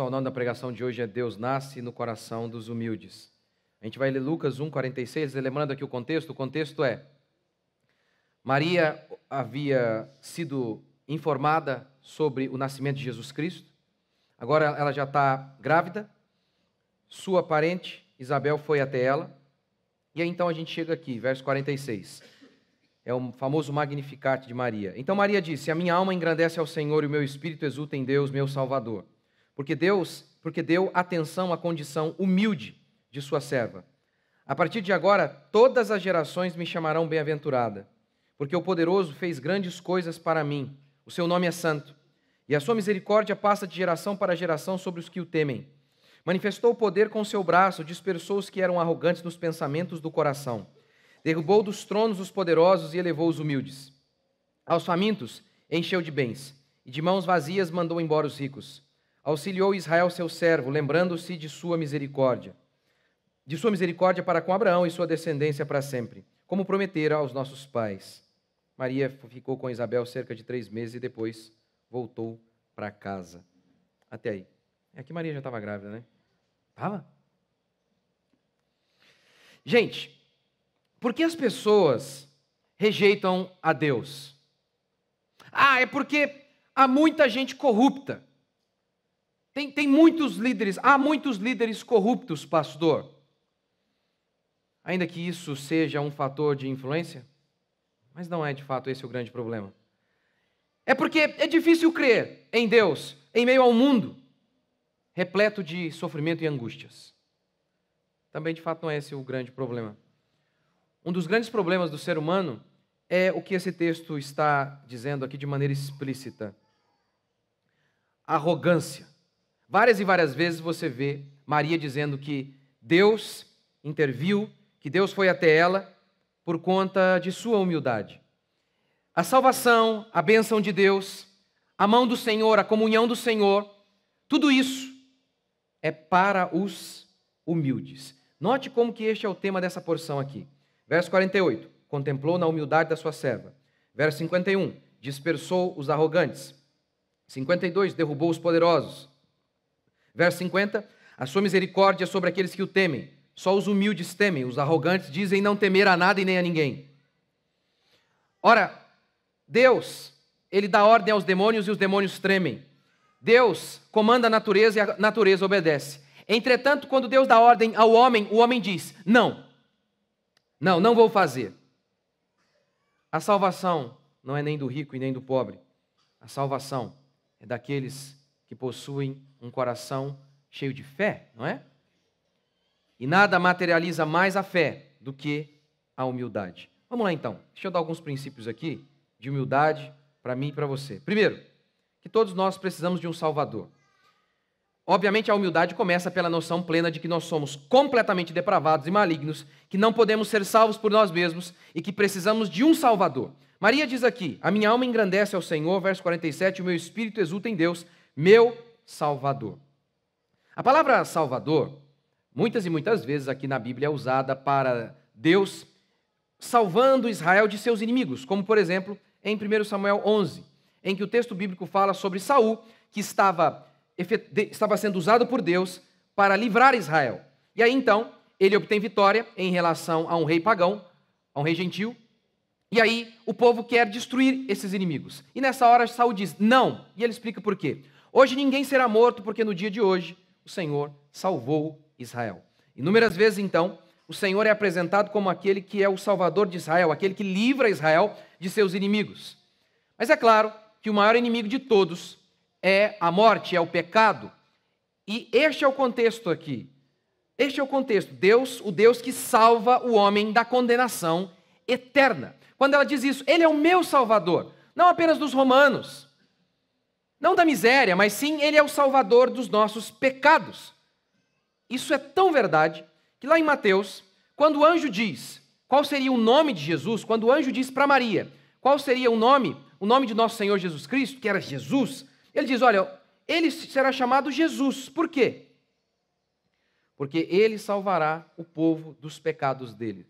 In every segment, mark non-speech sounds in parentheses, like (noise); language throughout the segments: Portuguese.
Pessoal, o nome da pregação de hoje é Deus nasce no coração dos humildes. A gente vai ler Lucas 1:46, lembrando aqui o contexto, o contexto é: Maria havia sido informada sobre o nascimento de Jesus Cristo. Agora ela já está grávida. Sua parente Isabel foi até ela. E aí então a gente chega aqui, verso 46. É o famoso Magnificat de Maria. Então Maria disse: A minha alma engrandece ao Senhor e o meu espírito exulta em Deus, meu Salvador porque Deus, porque deu atenção à condição humilde de sua serva. A partir de agora, todas as gerações me chamarão bem-aventurada, porque o poderoso fez grandes coisas para mim. O seu nome é santo, e a sua misericórdia passa de geração para geração sobre os que o temem. Manifestou o poder com seu braço, dispersou os que eram arrogantes nos pensamentos do coração. Derrubou dos tronos os poderosos e elevou os humildes. Aos famintos encheu de bens, e de mãos vazias mandou embora os ricos auxiliou Israel seu servo, lembrando-se de sua misericórdia, de sua misericórdia para com Abraão e sua descendência para sempre, como prometera aos nossos pais. Maria ficou com Isabel cerca de três meses e depois voltou para casa. Até aí. É que Maria já estava grávida, né? Estava? Gente, por que as pessoas rejeitam a Deus? Ah, é porque há muita gente corrupta. Tem, tem muitos líderes, há muitos líderes corruptos, pastor. Ainda que isso seja um fator de influência, mas não é de fato esse o grande problema. É porque é difícil crer em Deus em meio ao mundo repleto de sofrimento e angústias. Também, de fato, não é esse o grande problema. Um dos grandes problemas do ser humano é o que esse texto está dizendo aqui de maneira explícita: arrogância. Várias e várias vezes você vê Maria dizendo que Deus interviu, que Deus foi até ela por conta de sua humildade. A salvação, a bênção de Deus, a mão do Senhor, a comunhão do Senhor, tudo isso é para os humildes. Note como que este é o tema dessa porção aqui. Verso 48, contemplou na humildade da sua serva. Verso 51, dispersou os arrogantes. 52, derrubou os poderosos. Verso 50: A sua misericórdia é sobre aqueles que o temem. Só os humildes temem, os arrogantes dizem não temer a nada e nem a ninguém. Ora, Deus, ele dá ordem aos demônios e os demônios tremem. Deus comanda a natureza e a natureza obedece. Entretanto, quando Deus dá ordem ao homem, o homem diz: Não, não, não vou fazer. A salvação não é nem do rico e nem do pobre. A salvação é daqueles que possuem um coração cheio de fé, não é? E nada materializa mais a fé do que a humildade. Vamos lá então, deixa eu dar alguns princípios aqui de humildade para mim e para você. Primeiro, que todos nós precisamos de um Salvador. Obviamente, a humildade começa pela noção plena de que nós somos completamente depravados e malignos, que não podemos ser salvos por nós mesmos e que precisamos de um Salvador. Maria diz aqui: A minha alma engrandece ao Senhor, verso 47, o meu espírito exulta em Deus, meu Salvador. A palavra Salvador, muitas e muitas vezes aqui na Bíblia, é usada para Deus salvando Israel de seus inimigos, como por exemplo em 1 Samuel 11, em que o texto bíblico fala sobre Saul, que estava, estava sendo usado por Deus para livrar Israel. E aí então ele obtém vitória em relação a um rei pagão, a um rei gentil, e aí o povo quer destruir esses inimigos. E nessa hora Saul diz: "Não". E ele explica por quê. Hoje ninguém será morto, porque no dia de hoje o Senhor salvou Israel. Inúmeras vezes, então, o Senhor é apresentado como aquele que é o salvador de Israel, aquele que livra Israel de seus inimigos. Mas é claro que o maior inimigo de todos é a morte, é o pecado. E este é o contexto aqui. Este é o contexto. Deus, o Deus que salva o homem da condenação eterna. Quando ela diz isso, ele é o meu salvador, não apenas dos romanos, não da miséria, mas sim ele é o salvador dos nossos pecados. Isso é tão verdade que lá em Mateus, quando o anjo diz qual seria o nome de Jesus, quando o anjo diz para Maria qual seria o nome, o nome de nosso Senhor Jesus Cristo, que era Jesus, ele diz: Olha, ele será chamado Jesus. Por quê? Porque ele salvará o povo dos pecados dele.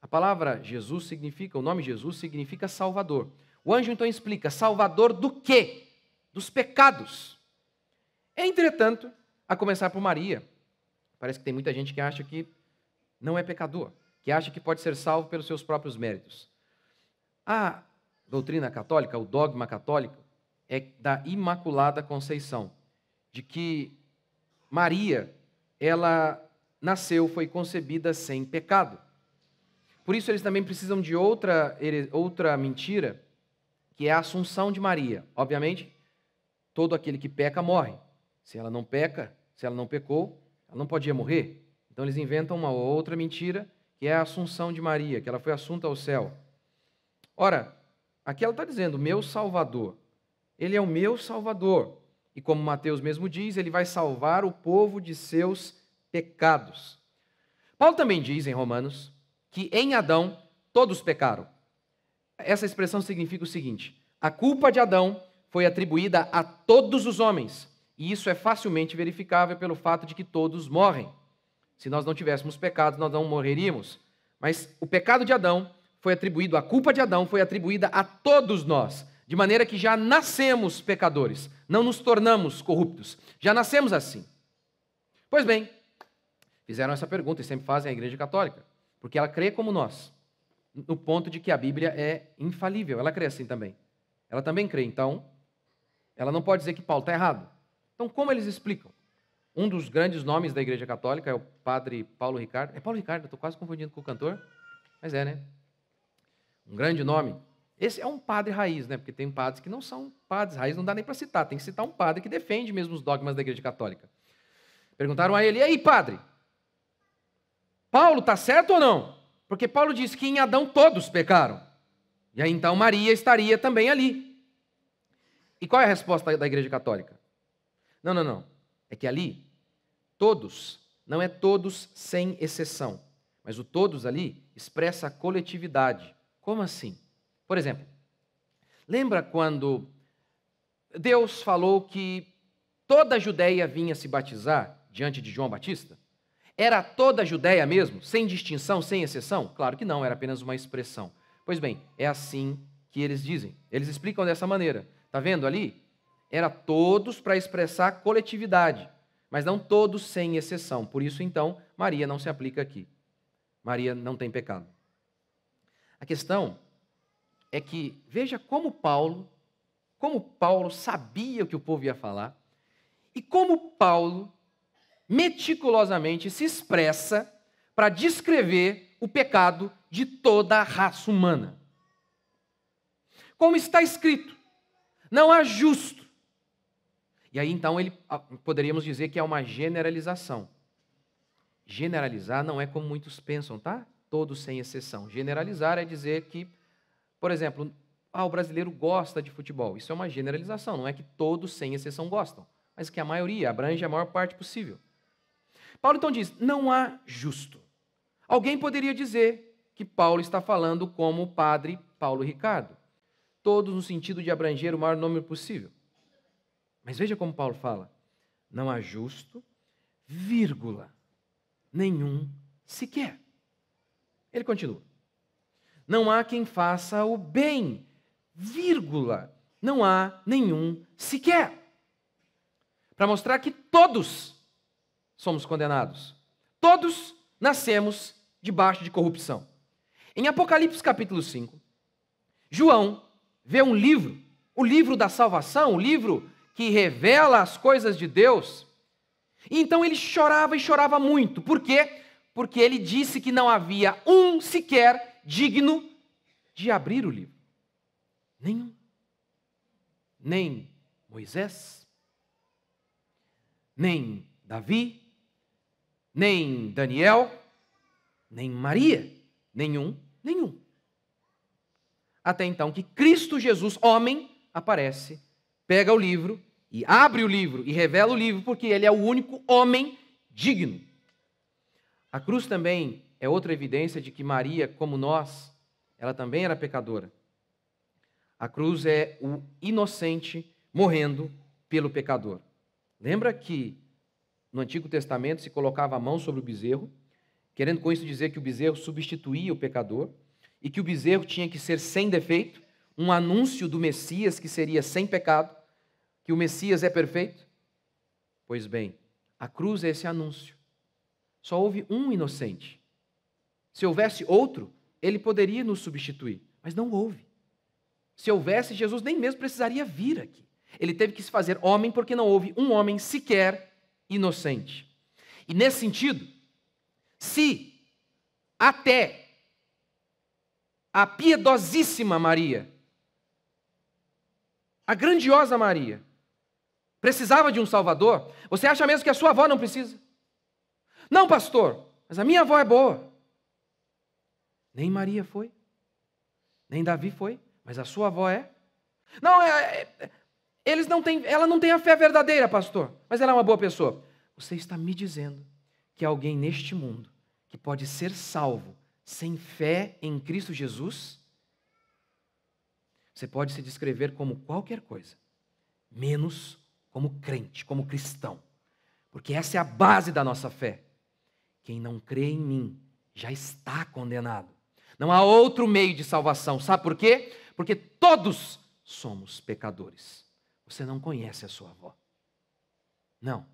A palavra Jesus significa, o nome Jesus significa Salvador. O anjo então explica: Salvador do quê? dos pecados. Entretanto, a começar por Maria, parece que tem muita gente que acha que não é pecador, que acha que pode ser salvo pelos seus próprios méritos. A doutrina católica, o dogma católico, é da Imaculada Conceição, de que Maria, ela nasceu, foi concebida sem pecado. Por isso, eles também precisam de outra, outra mentira, que é a Assunção de Maria. Obviamente, todo aquele que peca morre. Se ela não peca, se ela não pecou, ela não podia morrer. Então eles inventam uma outra mentira, que é a assunção de Maria, que ela foi assunta ao céu. Ora, aqui ela está dizendo, meu Salvador. Ele é o meu Salvador. E como Mateus mesmo diz, ele vai salvar o povo de seus pecados. Paulo também diz em Romanos que em Adão todos pecaram. Essa expressão significa o seguinte: a culpa de Adão foi atribuída a todos os homens, e isso é facilmente verificável pelo fato de que todos morrem. Se nós não tivéssemos pecados, nós não morreríamos. Mas o pecado de Adão foi atribuído, a culpa de Adão foi atribuída a todos nós, de maneira que já nascemos pecadores, não nos tornamos corruptos, já nascemos assim. Pois bem, fizeram essa pergunta e sempre fazem à Igreja Católica, porque ela crê como nós, no ponto de que a Bíblia é infalível, ela crê assim também. Ela também crê, então, ela não pode dizer que Paulo está errado. Então, como eles explicam? Um dos grandes nomes da Igreja Católica é o padre Paulo Ricardo. É Paulo Ricardo, estou quase confundindo com o cantor, mas é, né? Um grande nome. Esse é um padre raiz, né? Porque tem padres que não são padres raiz, não dá nem para citar. Tem que citar um padre que defende mesmo os dogmas da Igreja Católica. Perguntaram a ele: e aí, padre? Paulo está certo ou não? Porque Paulo diz que em Adão todos pecaram. E aí então Maria estaria também ali. E qual é a resposta da Igreja Católica? Não, não, não. É que ali, todos, não é todos sem exceção, mas o todos ali expressa a coletividade. Como assim? Por exemplo, lembra quando Deus falou que toda a Judéia vinha se batizar diante de João Batista? Era toda a Judéia mesmo, sem distinção, sem exceção? Claro que não, era apenas uma expressão. Pois bem, é assim que eles dizem. Eles explicam dessa maneira. Está vendo ali? Era todos para expressar coletividade, mas não todos sem exceção. Por isso, então, Maria não se aplica aqui. Maria não tem pecado. A questão é que veja como Paulo, como Paulo sabia o que o povo ia falar, e como Paulo meticulosamente se expressa para descrever o pecado de toda a raça humana. Como está escrito, não há justo. E aí então ele ah, poderíamos dizer que é uma generalização. Generalizar não é como muitos pensam, tá? Todos sem exceção. Generalizar é dizer que, por exemplo, ah, o brasileiro gosta de futebol. Isso é uma generalização, não é que todos sem exceção gostam, mas que a maioria abrange a maior parte possível. Paulo então diz: não há justo. Alguém poderia dizer que Paulo está falando como o padre Paulo Ricardo todos no sentido de abranger o maior número possível. Mas veja como Paulo fala: não há justo, vírgula, nenhum sequer. Ele continua: não há quem faça o bem, vírgula, não há nenhum sequer. Para mostrar que todos somos condenados. Todos nascemos debaixo de corrupção. Em Apocalipse capítulo 5, João vê um livro, o livro da salvação, o livro que revela as coisas de Deus. E então ele chorava e chorava muito. Por quê? Porque ele disse que não havia um sequer digno de abrir o livro. Nenhum. Nem Moisés, nem Davi, nem Daniel, nem Maria. Nenhum, nenhum até então que Cristo Jesus, homem, aparece, pega o livro e abre o livro e revela o livro, porque ele é o único homem digno. A cruz também é outra evidência de que Maria, como nós, ela também era pecadora. A cruz é o inocente morrendo pelo pecador. Lembra que no Antigo Testamento se colocava a mão sobre o bezerro, querendo com isso dizer que o bezerro substituía o pecador? e que o bezerro tinha que ser sem defeito, um anúncio do Messias que seria sem pecado, que o Messias é perfeito? Pois bem, a cruz é esse anúncio. Só houve um inocente. Se houvesse outro, ele poderia nos substituir, mas não houve. Se houvesse, Jesus nem mesmo precisaria vir aqui. Ele teve que se fazer homem porque não houve um homem sequer inocente. E nesse sentido, se até a piedosíssima Maria, a grandiosa Maria, precisava de um Salvador? Você acha mesmo que a sua avó não precisa? Não, pastor, mas a minha avó é boa. Nem Maria foi, nem Davi foi, mas a sua avó é. Não, é, é, é eles não têm, ela não tem a fé verdadeira, pastor, mas ela é uma boa pessoa. Você está me dizendo que alguém neste mundo que pode ser salvo sem fé em Cristo Jesus, você pode se descrever como qualquer coisa, menos como crente, como cristão. Porque essa é a base da nossa fé. Quem não crê em mim já está condenado. Não há outro meio de salvação. Sabe por quê? Porque todos somos pecadores. Você não conhece a sua avó. Não.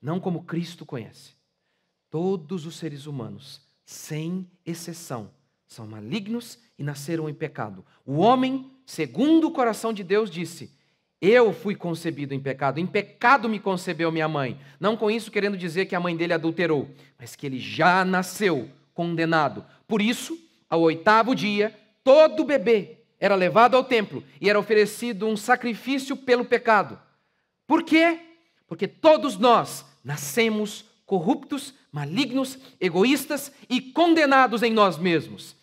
Não como Cristo conhece. Todos os seres humanos sem exceção, são malignos e nasceram em pecado. O homem, segundo o coração de Deus, disse: Eu fui concebido em pecado, em pecado me concebeu minha mãe. Não com isso querendo dizer que a mãe dele adulterou, mas que ele já nasceu condenado. Por isso, ao oitavo dia, todo bebê era levado ao templo e era oferecido um sacrifício pelo pecado. Por quê? Porque todos nós nascemos corruptos, malignos, egoístas e condenados em nós mesmos.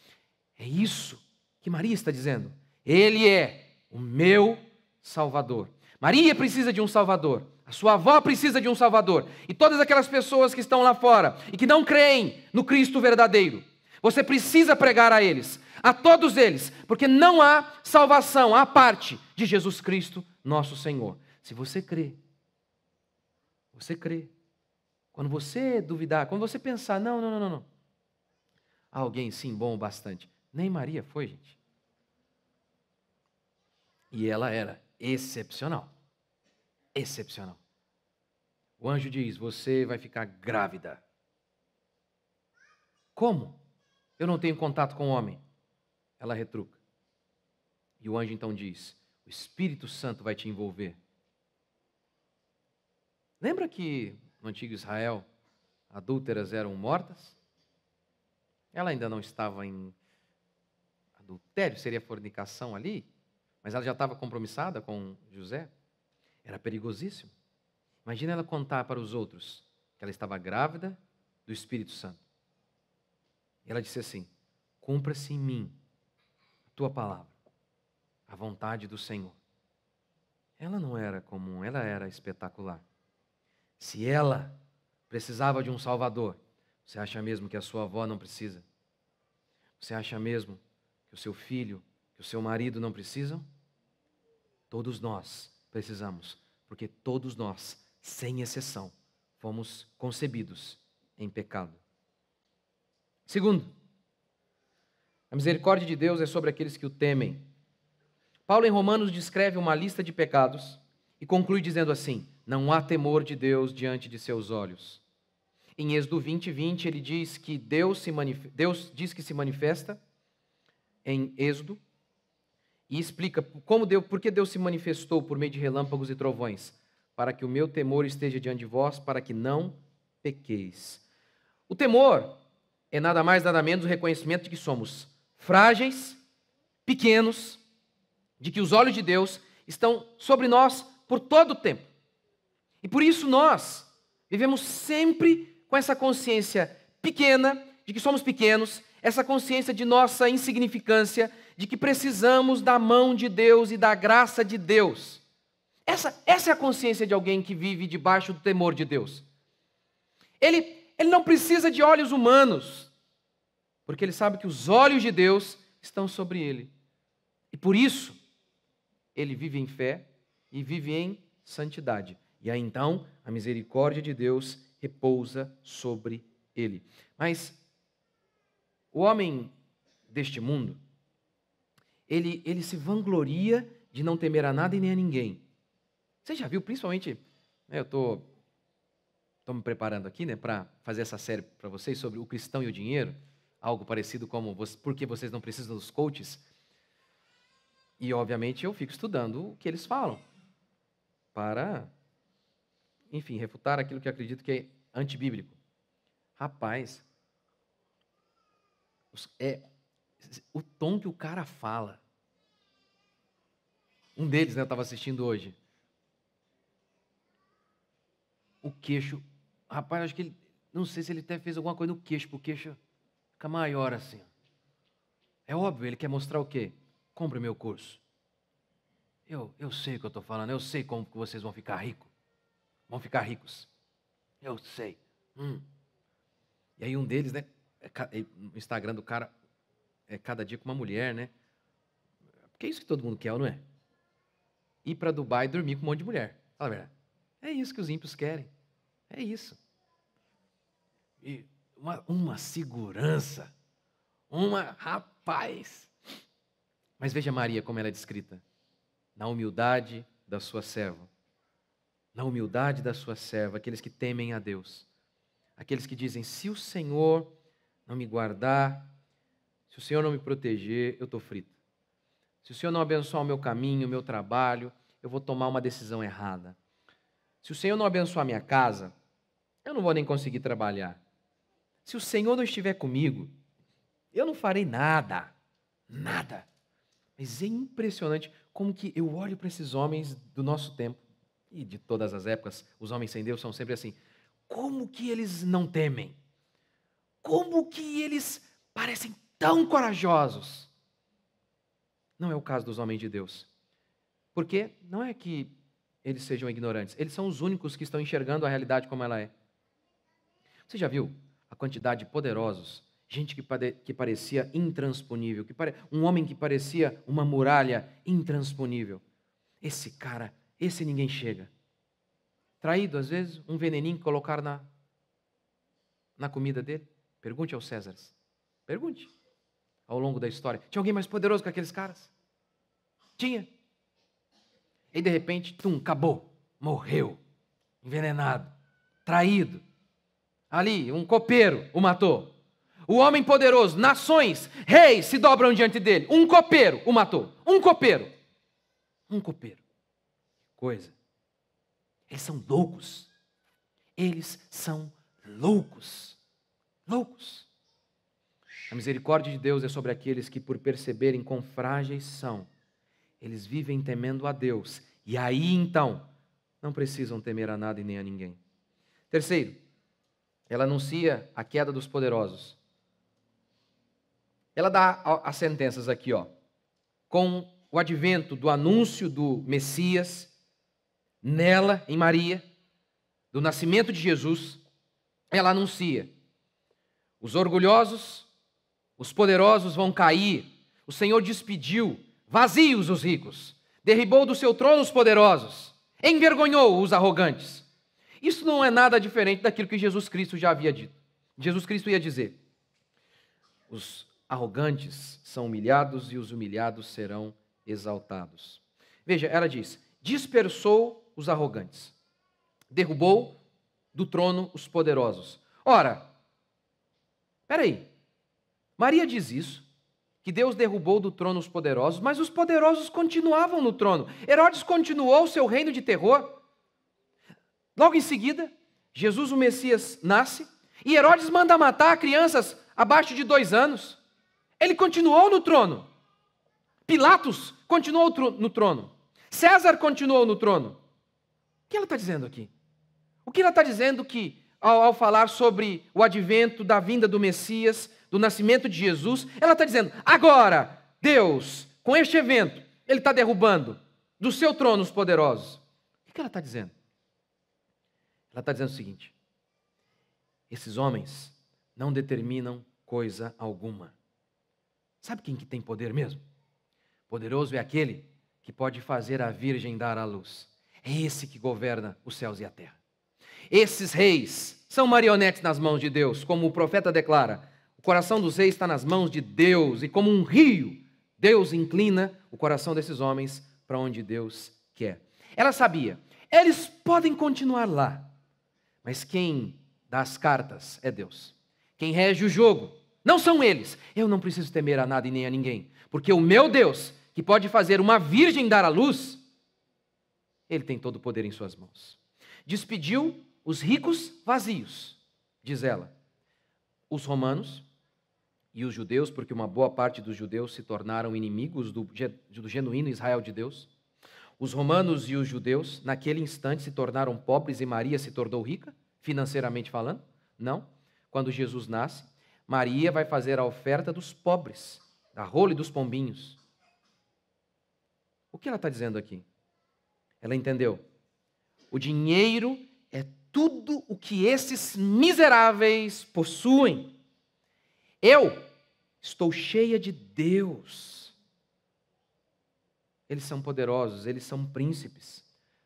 É isso que Maria está dizendo. Ele é o meu Salvador. Maria precisa de um Salvador. A sua avó precisa de um Salvador. E todas aquelas pessoas que estão lá fora e que não creem no Cristo verdadeiro. Você precisa pregar a eles, a todos eles, porque não há salvação à parte de Jesus Cristo, nosso Senhor. Se você crê, você crê quando você duvidar, quando você pensar, não, não, não, não. Alguém sim bom o bastante. Nem Maria foi, gente. E ela era excepcional. Excepcional. O anjo diz: Você vai ficar grávida. Como? Eu não tenho contato com o homem. Ela retruca. E o anjo então diz: O Espírito Santo vai te envolver. Lembra que no antigo Israel, adúlteras eram mortas. Ela ainda não estava em adultério, seria fornicação ali, mas ela já estava compromissada com José. Era perigosíssimo. Imagina ela contar para os outros que ela estava grávida do Espírito Santo. E ela disse assim: Cumpra-se em mim a tua palavra, a vontade do Senhor. Ela não era comum, ela era espetacular. Se ela precisava de um Salvador, você acha mesmo que a sua avó não precisa? Você acha mesmo que o seu filho, que o seu marido não precisam? Todos nós precisamos, porque todos nós, sem exceção, fomos concebidos em pecado. Segundo, a misericórdia de Deus é sobre aqueles que o temem. Paulo em Romanos descreve uma lista de pecados e conclui dizendo assim: não há temor de Deus diante de seus olhos. Em Êxodo 20, 20, ele diz que Deus, se manif... Deus diz que se manifesta em Êxodo e explica como Deus, por que Deus se manifestou por meio de relâmpagos e trovões, para que o meu temor esteja diante de vós, para que não pequeis. O temor é nada mais nada menos o reconhecimento de que somos frágeis, pequenos, de que os olhos de Deus estão sobre nós por todo o tempo. E por isso nós vivemos sempre com essa consciência pequena, de que somos pequenos, essa consciência de nossa insignificância, de que precisamos da mão de Deus e da graça de Deus. Essa, essa é a consciência de alguém que vive debaixo do temor de Deus. Ele, ele não precisa de olhos humanos, porque ele sabe que os olhos de Deus estão sobre ele. E por isso, ele vive em fé e vive em santidade. E aí então a misericórdia de Deus repousa sobre ele. Mas o homem deste mundo, ele, ele se vangloria de não temer a nada e nem a ninguém. Você já viu, principalmente, né, eu estou tô, tô me preparando aqui né, para fazer essa série para vocês sobre o cristão e o dinheiro, algo parecido como você, por que vocês não precisam dos coaches. E, obviamente, eu fico estudando o que eles falam para enfim, refutar aquilo que eu acredito que é antibíblico. Rapaz, é o tom que o cara fala. Um deles, né, eu estava assistindo hoje. O queixo. Rapaz, acho que ele. Não sei se ele até fez alguma coisa no queixo, porque o queixo fica maior assim. É óbvio, ele quer mostrar o quê? Compre meu curso. Eu, eu sei o que eu estou falando, eu sei como que vocês vão ficar ricos vão ficar ricos. Eu sei. Hum. E aí um deles, né? É é, no Instagram do cara, é cada dia com uma mulher, né? Porque é isso que todo mundo quer, não é? Ir para Dubai e dormir com um monte de mulher. Fala a verdade. É isso que os ímpios querem. É isso. E uma, uma segurança. Uma rapaz. Mas veja Maria como ela é descrita. Na humildade da sua serva na humildade da sua serva, aqueles que temem a Deus, aqueles que dizem: se o Senhor não me guardar, se o Senhor não me proteger, eu estou frito. Se o Senhor não abençoar o meu caminho, o meu trabalho, eu vou tomar uma decisão errada. Se o Senhor não abençoar a minha casa, eu não vou nem conseguir trabalhar. Se o Senhor não estiver comigo, eu não farei nada, nada. Mas é impressionante como que eu olho para esses homens do nosso tempo e de todas as épocas, os homens sem Deus são sempre assim. Como que eles não temem? Como que eles parecem tão corajosos? Não é o caso dos homens de Deus. Porque não é que eles sejam ignorantes, eles são os únicos que estão enxergando a realidade como ela é. Você já viu a quantidade de poderosos, gente que, pare... que parecia intransponível, que pare... um homem que parecia uma muralha intransponível? Esse cara esse ninguém chega. Traído, às vezes, um veneninho colocar na, na comida dele. Pergunte aos Césares. Pergunte. Ao longo da história. Tinha alguém mais poderoso que aqueles caras? Tinha. E de repente, tum, acabou. Morreu. Envenenado. Traído. Ali, um copeiro o matou. O homem poderoso, nações, reis se dobram diante dele. Um copeiro o matou. Um copeiro. Um copeiro coisa. Eles são loucos. Eles são loucos. Loucos. A misericórdia de Deus é sobre aqueles que, por perceberem quão frágeis são, eles vivem temendo a Deus. E aí então, não precisam temer a nada e nem a ninguém. Terceiro, ela anuncia a queda dos poderosos. Ela dá as sentenças aqui, ó. Com o advento do anúncio do Messias, nela, em Maria, do nascimento de Jesus, ela anuncia: os orgulhosos, os poderosos vão cair. O Senhor despediu vazios os ricos, derribou do seu trono os poderosos, envergonhou os arrogantes. Isso não é nada diferente daquilo que Jesus Cristo já havia dito. Jesus Cristo ia dizer: os arrogantes são humilhados e os humilhados serão exaltados. Veja, ela diz: dispersou os arrogantes, derrubou do trono os poderosos. Ora, peraí, Maria diz isso, que Deus derrubou do trono os poderosos, mas os poderosos continuavam no trono. Herodes continuou o seu reino de terror. Logo em seguida, Jesus, o Messias, nasce e Herodes manda matar crianças abaixo de dois anos. Ele continuou no trono. Pilatos continuou no trono. César continuou no trono que ela está dizendo aqui? O que ela está dizendo que, ao, ao, falar sobre o advento da vinda do Messias, do nascimento de Jesus, ela está dizendo, agora, Deus, com este evento, Ele está derrubando do seu trono os poderosos. O que ela está dizendo? Ela está dizendo o seguinte: esses homens não determinam coisa alguma. Sabe quem que tem poder mesmo? Poderoso é aquele que pode fazer a virgem dar à luz. É esse que governa os céus e a terra. Esses reis são marionetes nas mãos de Deus, como o profeta declara. O coração dos reis está nas mãos de Deus, e como um rio, Deus inclina o coração desses homens para onde Deus quer. Ela sabia, eles podem continuar lá, mas quem dá as cartas é Deus. Quem rege o jogo não são eles. Eu não preciso temer a nada e nem a ninguém, porque o meu Deus, que pode fazer uma virgem dar à luz, ele tem todo o poder em suas mãos. Despediu os ricos vazios, diz ela. Os romanos e os judeus, porque uma boa parte dos judeus se tornaram inimigos do, do genuíno Israel de Deus. Os romanos e os judeus, naquele instante, se tornaram pobres e Maria se tornou rica, financeiramente falando? Não. Quando Jesus nasce, Maria vai fazer a oferta dos pobres, da rola e dos pombinhos. O que ela está dizendo aqui? Ela entendeu. O dinheiro é tudo o que esses miseráveis possuem. Eu estou cheia de Deus. Eles são poderosos, eles são príncipes,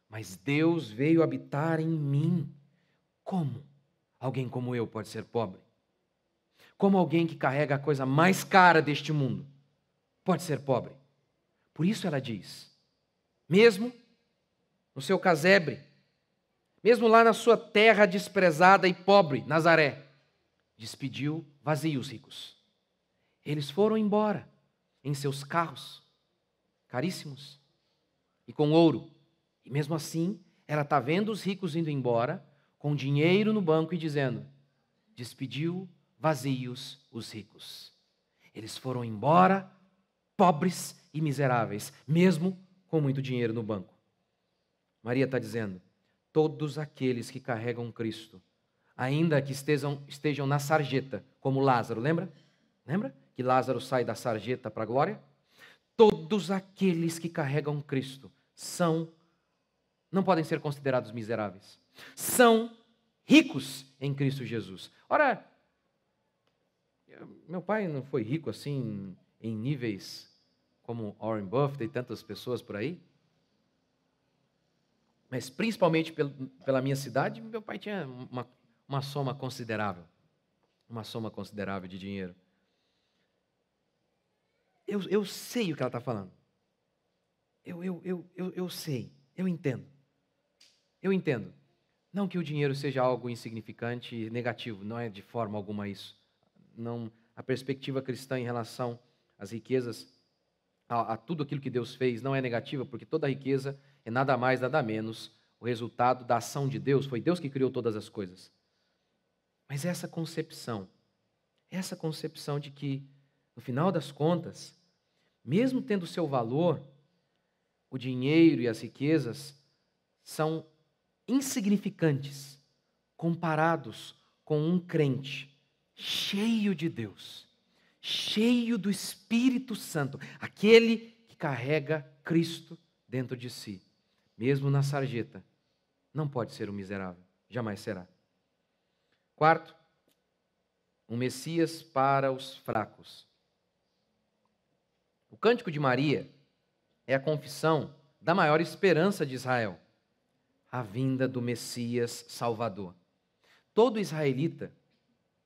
mas Deus veio habitar em mim. Como alguém como eu pode ser pobre? Como alguém que carrega a coisa mais cara deste mundo pode ser pobre? Por isso ela diz: mesmo no seu casebre, mesmo lá na sua terra desprezada e pobre, Nazaré, despediu vazios ricos. Eles foram embora em seus carros caríssimos e com ouro. E mesmo assim, ela está vendo os ricos indo embora com dinheiro no banco e dizendo: despediu vazios os ricos. Eles foram embora pobres e miseráveis, mesmo com muito dinheiro no banco. Maria está dizendo: todos aqueles que carregam Cristo, ainda que estejam, estejam na sarjeta, como Lázaro, lembra? Lembra? Que Lázaro sai da sarjeta para a glória? Todos aqueles que carregam Cristo são, não podem ser considerados miseráveis, são ricos em Cristo Jesus. Ora, meu pai não foi rico assim em níveis como Warren Buffett e tantas pessoas por aí? mas principalmente pela minha cidade, meu pai tinha uma, uma soma considerável, uma soma considerável de dinheiro. Eu, eu sei o que ela está falando. Eu, eu, eu, eu, eu sei, eu entendo. Eu entendo. Não que o dinheiro seja algo insignificante e negativo, não é de forma alguma isso. Não, a perspectiva cristã em relação às riquezas, a, a tudo aquilo que Deus fez, não é negativa, porque toda riqueza é nada mais, nada menos o resultado da ação de Deus. Foi Deus que criou todas as coisas. Mas essa concepção, essa concepção de que, no final das contas, mesmo tendo seu valor, o dinheiro e as riquezas são insignificantes comparados com um crente cheio de Deus, cheio do Espírito Santo, aquele que carrega Cristo dentro de si mesmo na sarjeta, não pode ser um miserável, jamais será. Quarto, um Messias para os fracos. O cântico de Maria é a confissão da maior esperança de Israel, a vinda do Messias Salvador. Todo israelita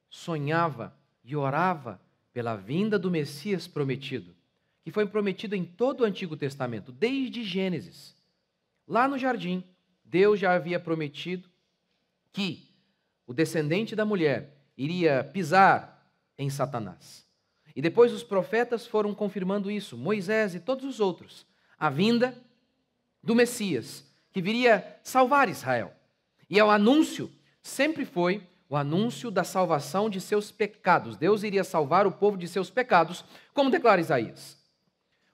sonhava e orava pela vinda do Messias prometido, que foi prometido em todo o Antigo Testamento, desde Gênesis. Lá no jardim, Deus já havia prometido que o descendente da mulher iria pisar em Satanás. E depois os profetas foram confirmando isso, Moisés e todos os outros, a vinda do Messias, que viria salvar Israel. E o anúncio sempre foi o anúncio da salvação de seus pecados. Deus iria salvar o povo de seus pecados, como declara Isaías.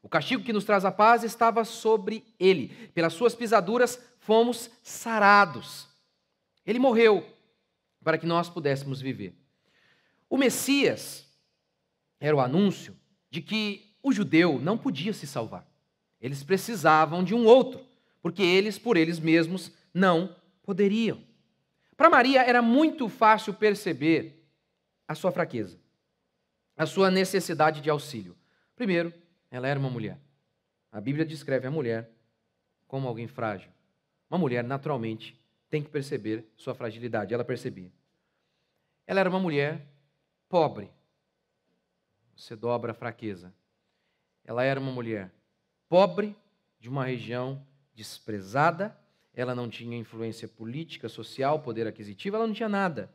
O castigo que nos traz a paz estava sobre ele. Pelas suas pisaduras fomos sarados. Ele morreu para que nós pudéssemos viver. O Messias era o anúncio de que o judeu não podia se salvar. Eles precisavam de um outro, porque eles, por eles mesmos, não poderiam. Para Maria era muito fácil perceber a sua fraqueza, a sua necessidade de auxílio. Primeiro, ela era uma mulher. A Bíblia descreve a mulher como alguém frágil. Uma mulher, naturalmente, tem que perceber sua fragilidade. Ela percebia. Ela era uma mulher pobre. Você dobra a fraqueza. Ela era uma mulher pobre, de uma região desprezada. Ela não tinha influência política, social, poder aquisitivo, ela não tinha nada.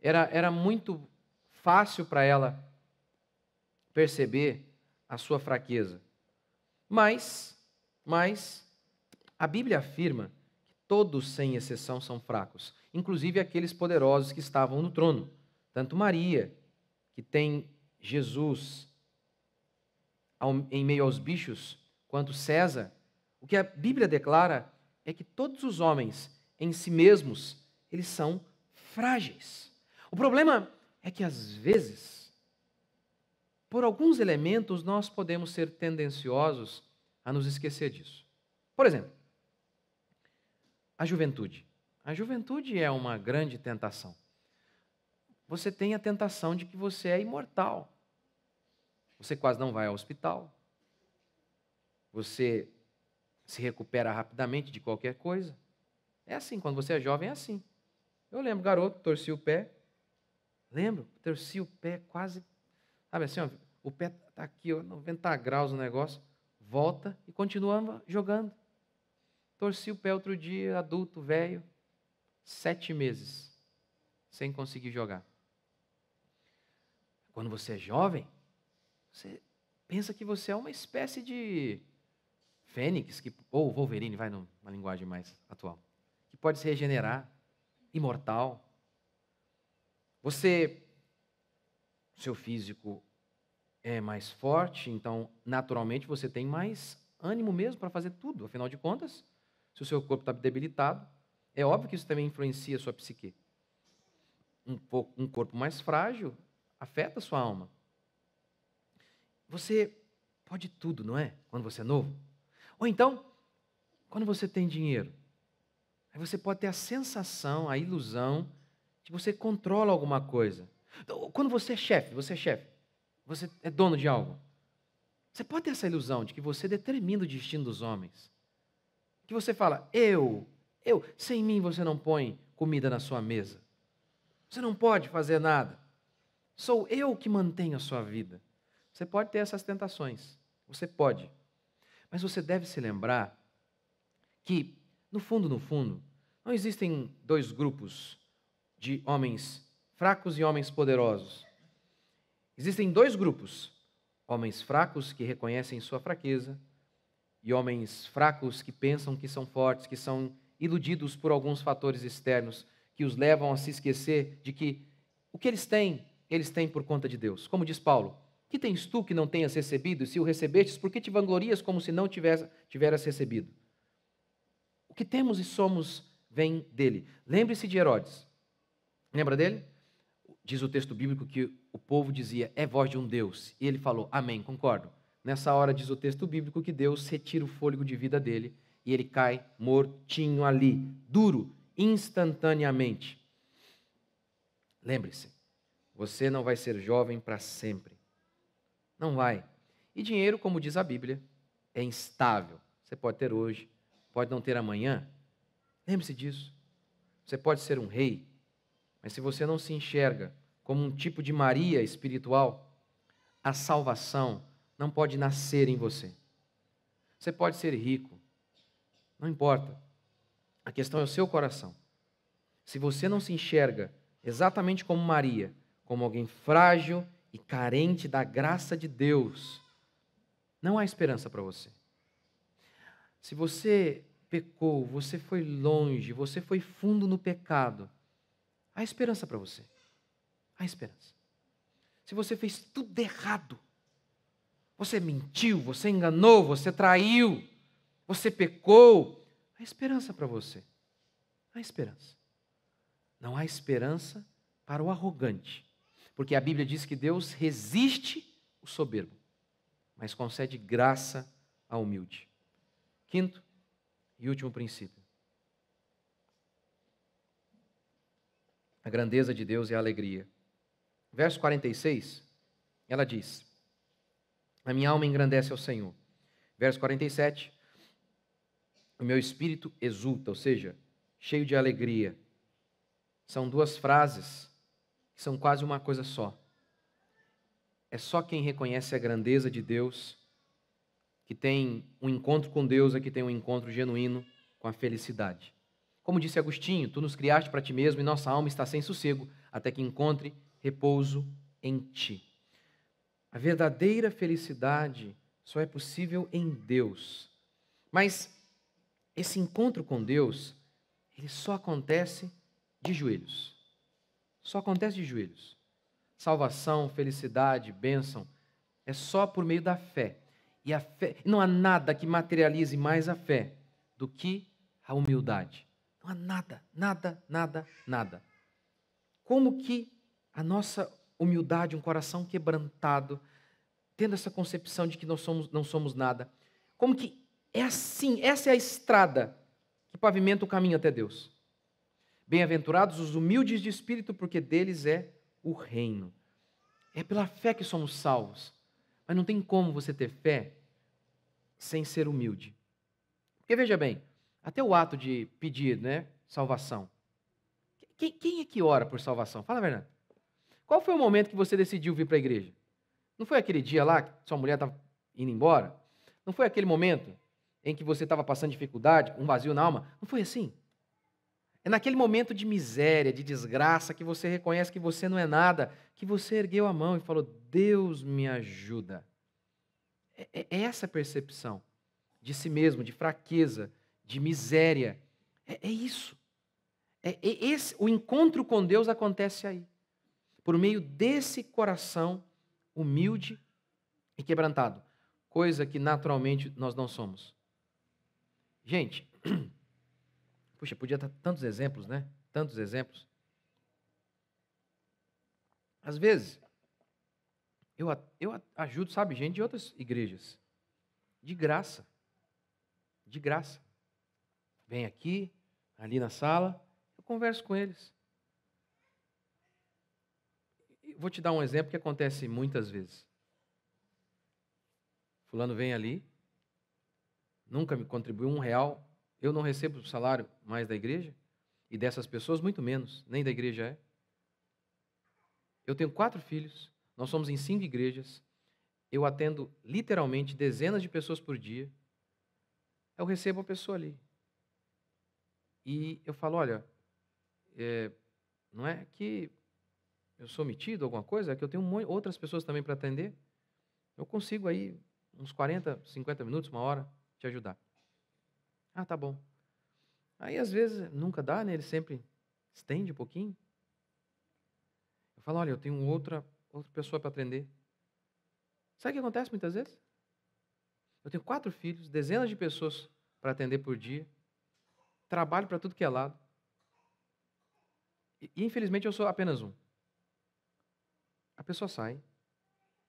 Era, era muito fácil para ela perceber a sua fraqueza. Mas, mas, a Bíblia afirma que todos, sem exceção, são fracos, inclusive aqueles poderosos que estavam no trono. Tanto Maria, que tem Jesus em meio aos bichos, quanto César. O que a Bíblia declara é que todos os homens, em si mesmos, eles são frágeis. O problema é que, às vezes, por alguns elementos nós podemos ser tendenciosos a nos esquecer disso. Por exemplo, a juventude. A juventude é uma grande tentação. Você tem a tentação de que você é imortal. Você quase não vai ao hospital. Você se recupera rapidamente de qualquer coisa. É assim, quando você é jovem é assim. Eu lembro, garoto, torci o pé. Lembro, torci o pé, quase Sabe assim, ó, o pé está aqui, ó, 90 graus o negócio, volta e continuava jogando. Torci o pé outro dia, adulto, velho, sete meses, sem conseguir jogar. Quando você é jovem, você pensa que você é uma espécie de fênix, que, ou Wolverine, vai numa linguagem mais atual, que pode se regenerar, imortal. Você seu físico é mais forte, então naturalmente você tem mais ânimo mesmo para fazer tudo. Afinal de contas, se o seu corpo está debilitado, é óbvio que isso também influencia a sua psique. Um, um corpo mais frágil afeta a sua alma. Você pode tudo, não é? Quando você é novo. Ou então, quando você tem dinheiro. Aí você pode ter a sensação, a ilusão de que você controla alguma coisa. Então, quando você é chefe, você é chefe, você é dono de algo. Você pode ter essa ilusão de que você determina o destino dos homens. Que você fala, eu, eu, sem mim você não põe comida na sua mesa. Você não pode fazer nada. Sou eu que mantenho a sua vida. Você pode ter essas tentações. Você pode. Mas você deve se lembrar que, no fundo, no fundo, não existem dois grupos de homens fracos e homens poderosos. Existem dois grupos: homens fracos que reconhecem sua fraqueza e homens fracos que pensam que são fortes, que são iludidos por alguns fatores externos que os levam a se esquecer de que o que eles têm, eles têm por conta de Deus. Como diz Paulo: Que tens tu que não tenhas recebido? Se o recebestes, por que te vanglorias como se não tivesse, tiveras recebido? O que temos e somos vem dele. Lembre-se de Herodes. Lembra dele? diz o texto bíblico que o povo dizia: É voz de um Deus. E ele falou: Amém, concordo. Nessa hora, diz o texto bíblico que Deus retira o fôlego de vida dele e ele cai mortinho ali, duro, instantaneamente. Lembre-se, você não vai ser jovem para sempre. Não vai. E dinheiro, como diz a Bíblia, é instável. Você pode ter hoje, pode não ter amanhã. Lembre-se disso. Você pode ser um rei, mas se você não se enxerga como um tipo de Maria espiritual, a salvação não pode nascer em você. Você pode ser rico, não importa. A questão é o seu coração. Se você não se enxerga exatamente como Maria, como alguém frágil e carente da graça de Deus, não há esperança para você. Se você pecou, você foi longe, você foi fundo no pecado, Há esperança para você. Há esperança. Se você fez tudo errado, você mentiu, você enganou, você traiu, você pecou, há esperança para você. Há esperança. Não há esperança para o arrogante, porque a Bíblia diz que Deus resiste o soberbo, mas concede graça ao humilde. Quinto e último princípio a grandeza de Deus e a alegria. Verso 46, ela diz: A minha alma engrandece ao Senhor. Verso 47, o meu espírito exulta, ou seja, cheio de alegria. São duas frases que são quase uma coisa só. É só quem reconhece a grandeza de Deus que tem um encontro com Deus é que tem um encontro genuíno com a felicidade. Como disse Agostinho, tu nos criaste para ti mesmo e nossa alma está sem sossego até que encontre repouso em ti. A verdadeira felicidade só é possível em Deus. Mas esse encontro com Deus, ele só acontece de joelhos. Só acontece de joelhos. Salvação, felicidade, bênção, é só por meio da fé. E a fé, não há nada que materialize mais a fé do que a humildade. Não há nada, nada, nada, nada. Como que a nossa humildade, um coração quebrantado, tendo essa concepção de que nós somos, não somos nada, como que é assim, essa é a estrada que pavimenta o caminho até Deus. Bem-aventurados os humildes de espírito, porque deles é o reino. É pela fé que somos salvos. Mas não tem como você ter fé sem ser humilde. Porque veja bem, até o ato de pedir, né? Salvação. Quem, quem é que ora por salvação? Fala, verdade? Qual foi o momento que você decidiu vir para a igreja? Não foi aquele dia lá que sua mulher estava indo embora? Não foi aquele momento em que você estava passando dificuldade, um vazio na alma? Não foi assim. É naquele momento de miséria, de desgraça, que você reconhece que você não é nada, que você ergueu a mão e falou: Deus me ajuda. É, é essa percepção de si mesmo, de fraqueza, de miséria. É, é isso. É, é esse, o encontro com Deus acontece aí, por meio desse coração humilde e quebrantado, coisa que naturalmente nós não somos. Gente, (clears throat) puxa, podia dar tantos exemplos, né? Tantos exemplos. Às vezes, eu, eu ajudo, sabe, gente de outras igrejas, de graça. De graça vem aqui, ali na sala, eu converso com eles. Vou te dar um exemplo que acontece muitas vezes. Fulano vem ali, nunca me contribuiu um real, eu não recebo salário mais da igreja, e dessas pessoas muito menos, nem da igreja é. Eu tenho quatro filhos, nós somos em cinco igrejas, eu atendo literalmente dezenas de pessoas por dia, eu recebo a pessoa ali. E eu falo, olha, é, não é que eu sou metido, alguma coisa, é que eu tenho outras pessoas também para atender. Eu consigo aí uns 40, 50 minutos, uma hora, te ajudar. Ah, tá bom. Aí às vezes nunca dá, né? Ele sempre estende um pouquinho. Eu falo, olha, eu tenho outra, outra pessoa para atender. Sabe o que acontece muitas vezes? Eu tenho quatro filhos, dezenas de pessoas para atender por dia trabalho para tudo que é lado. E, infelizmente eu sou apenas um. A pessoa sai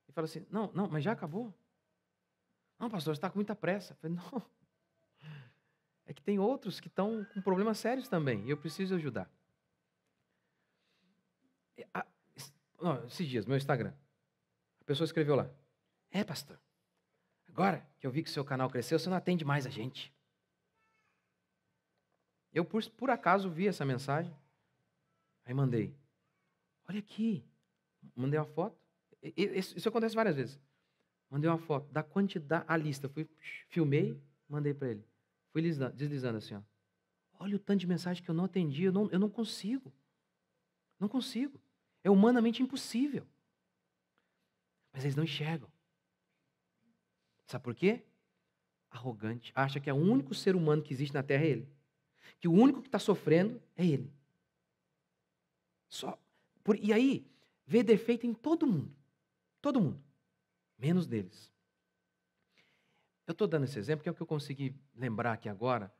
e fala assim: Não, não, mas já acabou. Não, pastor, você está com muita pressa. Eu falei, (laughs) não. É que tem outros que estão com problemas sérios também e eu preciso ajudar. A, não, esses dias, meu Instagram. A pessoa escreveu lá: É, pastor, agora que eu vi que o seu canal cresceu, você não atende mais a gente. Eu, por, por acaso, vi essa mensagem. Aí mandei. Olha aqui. Mandei uma foto. Isso, isso acontece várias vezes. Mandei uma foto da quantidade, a lista. Fui, filmei, mandei para ele. Fui deslizando, deslizando assim, ó. Olha o tanto de mensagem que eu não atendi. Eu não, eu não consigo. Não consigo. É humanamente impossível. Mas eles não enxergam. Sabe por quê? Arrogante. Acha que é o único ser humano que existe na Terra é ele que o único que está sofrendo é ele. Só. Por, e aí, vê defeito em todo mundo. Todo mundo. Menos deles. Eu estou dando esse exemplo porque é o que eu consegui lembrar aqui agora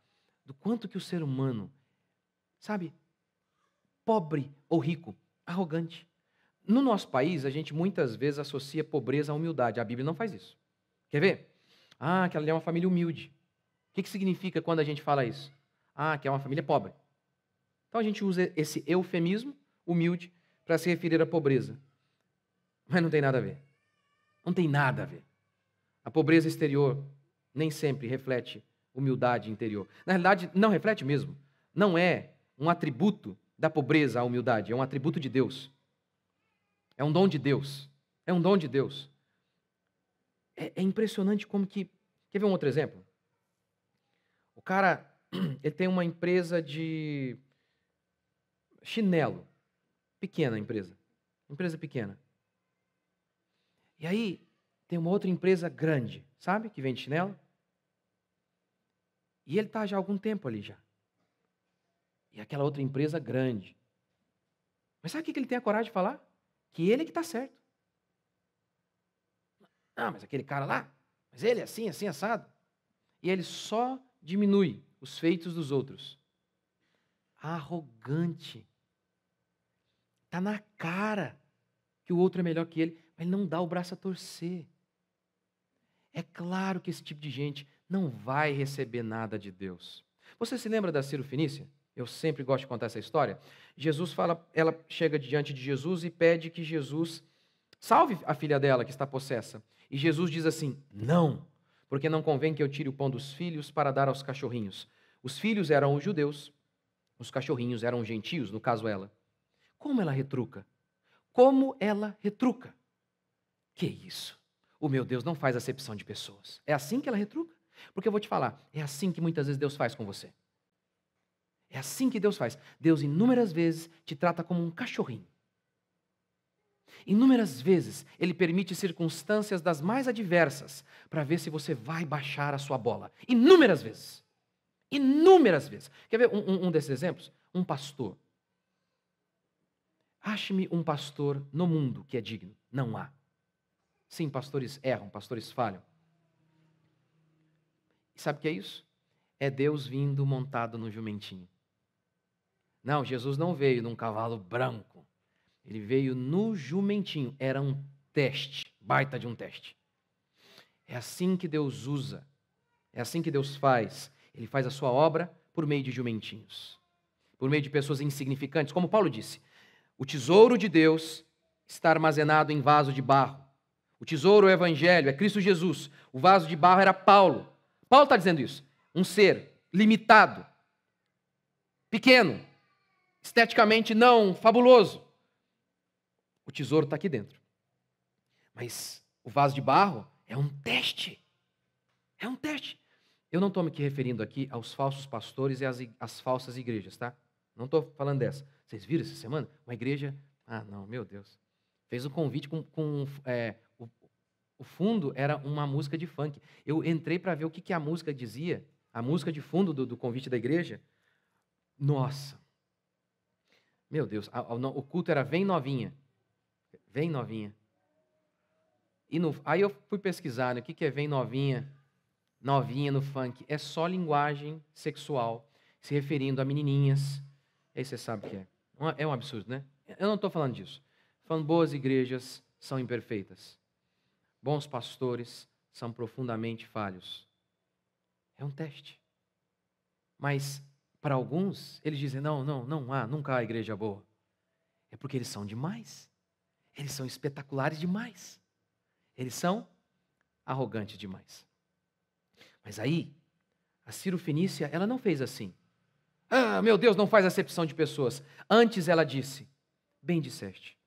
do quanto que o ser humano, sabe, pobre ou rico, arrogante. No nosso país, a gente muitas vezes associa pobreza à humildade. A Bíblia não faz isso. Quer ver? Ah, aquela ali é uma família humilde. O que, que significa quando a gente fala isso? Ah, que é uma família pobre. Então a gente usa esse eufemismo, humilde, para se referir à pobreza. Mas não tem nada a ver. Não tem nada a ver. A pobreza exterior nem sempre reflete humildade interior. Na realidade, não reflete mesmo. Não é um atributo da pobreza a humildade, é um atributo de Deus. É um dom de Deus. É um dom de Deus. É, é impressionante como que. Quer ver um outro exemplo? O cara (clears throat) ele tem uma empresa de chinelo. Pequena empresa. Empresa pequena. E aí tem uma outra empresa grande, sabe? Que vende chinelo. E ele está já há algum tempo ali já. E aquela outra empresa grande. Mas sabe o que ele tem a coragem de falar? Que ele é que está certo. Ah, mas aquele cara lá, mas ele é assim, assim, assado. E ele só diminui os feitos dos outros. Arrogante. Está na cara que o outro é melhor que ele, mas ele não dá o braço a torcer. É claro que esse tipo de gente não vai receber nada de Deus. Você se lembra da Ciro Fenícia? Eu sempre gosto de contar essa história. Jesus fala, ela chega diante de Jesus e pede que Jesus salve a filha dela que está possessa. E Jesus diz assim: "Não porque não convém que eu tire o pão dos filhos para dar aos cachorrinhos. Os filhos eram os judeus, os cachorrinhos eram os gentios, no caso ela. Como ela retruca? Como ela retruca? Que isso? O meu Deus não faz acepção de pessoas. É assim que ela retruca? Porque eu vou te falar, é assim que muitas vezes Deus faz com você. É assim que Deus faz. Deus inúmeras vezes te trata como um cachorrinho. Inúmeras vezes ele permite circunstâncias das mais adversas para ver se você vai baixar a sua bola. Inúmeras vezes. Inúmeras vezes. Quer ver um, um desses exemplos? Um pastor. Ache-me um pastor no mundo que é digno. Não há. Sim, pastores erram, pastores falham. E sabe o que é isso? É Deus vindo montado no jumentinho. Não, Jesus não veio num cavalo branco ele veio no jumentinho. Era um teste, baita de um teste. É assim que Deus usa. É assim que Deus faz. Ele faz a sua obra por meio de jumentinhos, por meio de pessoas insignificantes. Como Paulo disse, o tesouro de Deus está armazenado em vaso de barro. O tesouro é o Evangelho, é Cristo Jesus. O vaso de barro era Paulo. Paulo está dizendo isso. Um ser limitado, pequeno, esteticamente não fabuloso, o tesouro está aqui dentro. Mas o vaso de barro é um teste. É um teste. Eu não estou me referindo aqui aos falsos pastores e às, às falsas igrejas, tá? Não estou falando dessa. Vocês viram essa semana? Uma igreja. Ah, não, meu Deus. Fez um convite com. com é, o, o, fundo era uma música de funk. Eu entrei para ver o que, que a música dizia, a música de fundo do, do convite da igreja. Nossa. Meu Deus, a, a, o culto era Vem Novinha. Vem novinha. E no, aí eu fui pesquisar né, o que, que é vem novinha, novinha no funk. É só linguagem sexual, se referindo a menininhas. Aí você sabe o que é. É um absurdo, né? Eu não estou falando disso. Falando boas igrejas são imperfeitas. Bons pastores são profundamente falhos. É um teste. Mas para alguns, eles dizem: não, não, não há, nunca há igreja boa. É porque eles são demais. Eles são espetaculares demais. Eles são arrogantes demais. Mas aí, a Ciro Fenícia, ela não fez assim. Ah, meu Deus, não faz acepção de pessoas. Antes ela disse: Bem disseste.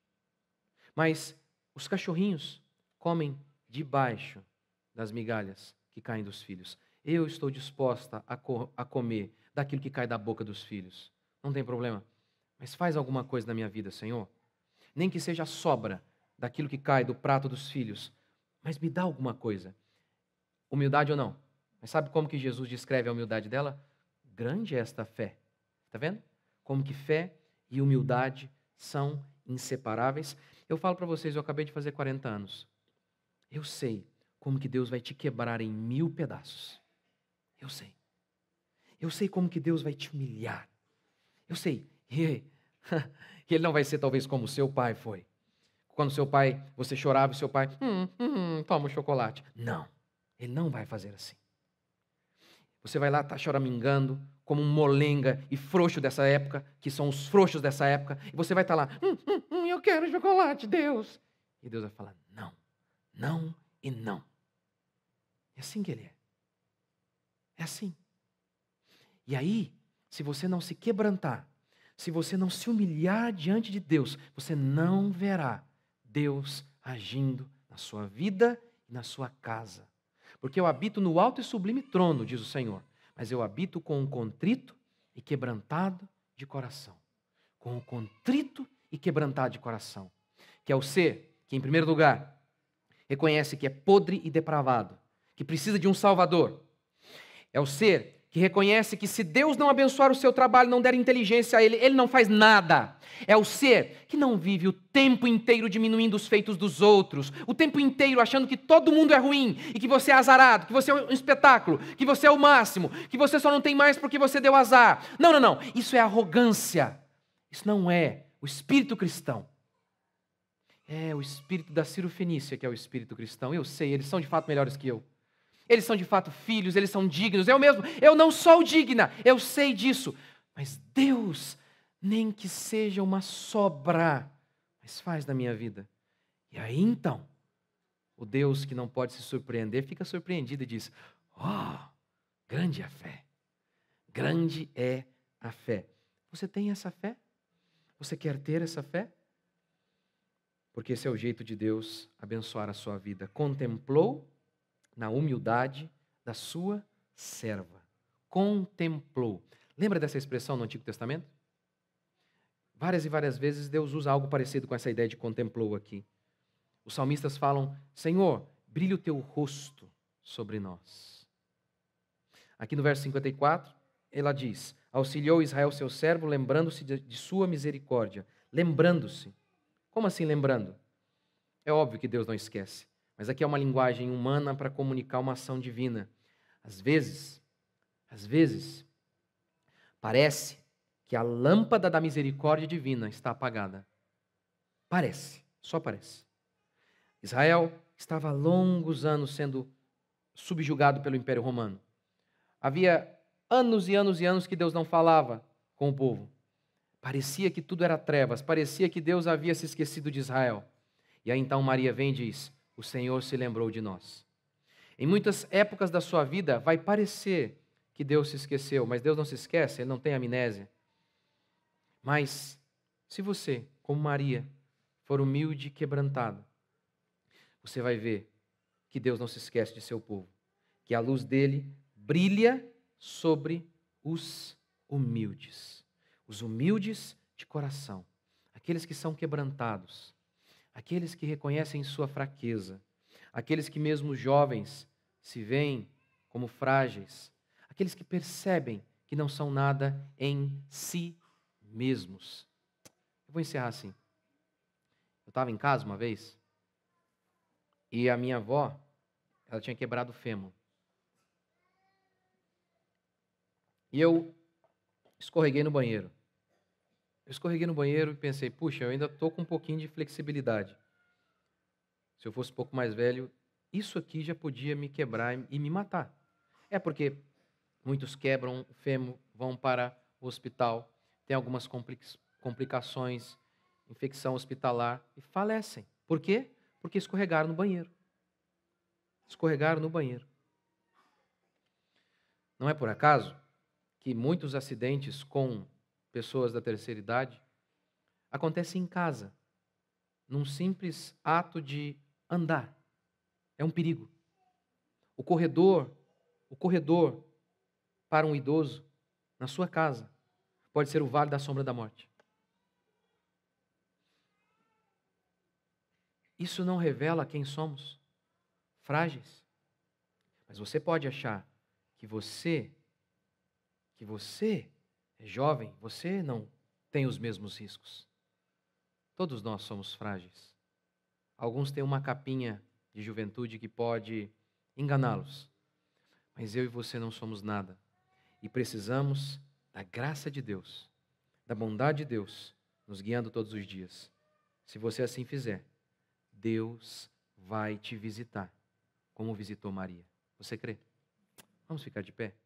Mas os cachorrinhos comem debaixo das migalhas que caem dos filhos. Eu estou disposta a, co a comer daquilo que cai da boca dos filhos. Não tem problema. Mas faz alguma coisa na minha vida, Senhor nem que seja a sobra daquilo que cai do prato dos filhos, mas me dá alguma coisa. Humildade ou não? Mas sabe como que Jesus descreve a humildade dela? Grande é esta fé. Está vendo? Como que fé e humildade são inseparáveis. Eu falo para vocês, eu acabei de fazer 40 anos. Eu sei como que Deus vai te quebrar em mil pedaços. Eu sei. Eu sei como que Deus vai te humilhar. Eu sei. (laughs) E que (laughs) ele não vai ser talvez como seu pai foi. Quando seu pai, você chorava e seu pai, hum, hum, toma o um chocolate. Não, ele não vai fazer assim. Você vai lá, tá choramingando, como um molenga e frouxo dessa época, que são os frouxos dessa época, e você vai estar tá lá, hum, hum, hum, eu quero chocolate, Deus. E Deus vai falar, não, não e não. É assim que ele é. É assim. E aí, se você não se quebrantar, se você não se humilhar diante de Deus, você não verá Deus agindo na sua vida e na sua casa. Porque eu habito no alto e sublime trono, diz o Senhor, mas eu habito com um contrito e quebrantado de coração. Com um contrito e quebrantado de coração. Que é o ser que, em primeiro lugar, reconhece que é podre e depravado, que precisa de um Salvador. É o ser que reconhece que se Deus não abençoar o seu trabalho, não der inteligência a ele, ele não faz nada. É o ser que não vive o tempo inteiro diminuindo os feitos dos outros, o tempo inteiro achando que todo mundo é ruim e que você é azarado, que você é um espetáculo, que você é o máximo, que você só não tem mais porque você deu azar. Não, não, não. Isso é arrogância. Isso não é o espírito cristão. É o espírito da Ciro Fenícia que é o espírito cristão. Eu sei, eles são de fato melhores que eu. Eles são de fato filhos, eles são dignos. Eu mesmo, eu não sou digna, eu sei disso. Mas Deus, nem que seja uma sobra, mas faz da minha vida. E aí então, o Deus que não pode se surpreender fica surpreendido e diz: Oh, grande é a fé! Grande é a fé. Você tem essa fé? Você quer ter essa fé? Porque esse é o jeito de Deus abençoar a sua vida. Contemplou na humildade da sua serva. Contemplou. Lembra dessa expressão no Antigo Testamento? Várias e várias vezes Deus usa algo parecido com essa ideia de contemplou aqui. Os salmistas falam: Senhor, brilha o teu rosto sobre nós. Aqui no verso 54, ela diz: Auxiliou Israel seu servo, lembrando-se de sua misericórdia. Lembrando-se. Como assim lembrando? É óbvio que Deus não esquece. Mas aqui é uma linguagem humana para comunicar uma ação divina. Às vezes, às vezes, parece que a lâmpada da misericórdia divina está apagada. Parece, só parece. Israel estava há longos anos sendo subjugado pelo Império Romano. Havia anos e anos e anos que Deus não falava com o povo. Parecia que tudo era trevas, parecia que Deus havia se esquecido de Israel. E aí então Maria vem e diz: o Senhor se lembrou de nós. Em muitas épocas da sua vida, vai parecer que Deus se esqueceu, mas Deus não se esquece, Ele não tem amnésia. Mas, se você, como Maria, for humilde e quebrantado, você vai ver que Deus não se esquece de seu povo, que a luz dele brilha sobre os humildes, os humildes de coração, aqueles que são quebrantados, aqueles que reconhecem sua fraqueza, aqueles que, mesmo jovens, se veem como frágeis, aqueles que percebem que não são nada em si mesmos. Eu vou encerrar assim. Eu estava em casa uma vez e a minha avó, ela tinha quebrado o fêmur. E eu escorreguei no banheiro. Eu escorreguei no banheiro e pensei, puxa, eu ainda estou com um pouquinho de flexibilidade. Se eu fosse um pouco mais velho, isso aqui já podia me quebrar e me matar. É porque muitos quebram o fêmur, vão para o hospital, tem algumas complicações, infecção hospitalar e falecem. Por quê? Porque escorregaram no banheiro. Escorregaram no banheiro. Não é por acaso que muitos acidentes com pessoas da terceira idade, acontece em casa, num simples ato de andar. É um perigo. O corredor, o corredor para um idoso na sua casa pode ser o vale da sombra da morte. Isso não revela quem somos, frágeis. Mas você pode achar que você, que você é jovem, você não tem os mesmos riscos. Todos nós somos frágeis. Alguns têm uma capinha de juventude que pode enganá-los. Mas eu e você não somos nada. E precisamos da graça de Deus, da bondade de Deus, nos guiando todos os dias. Se você assim fizer, Deus vai te visitar, como visitou Maria. Você crê? Vamos ficar de pé?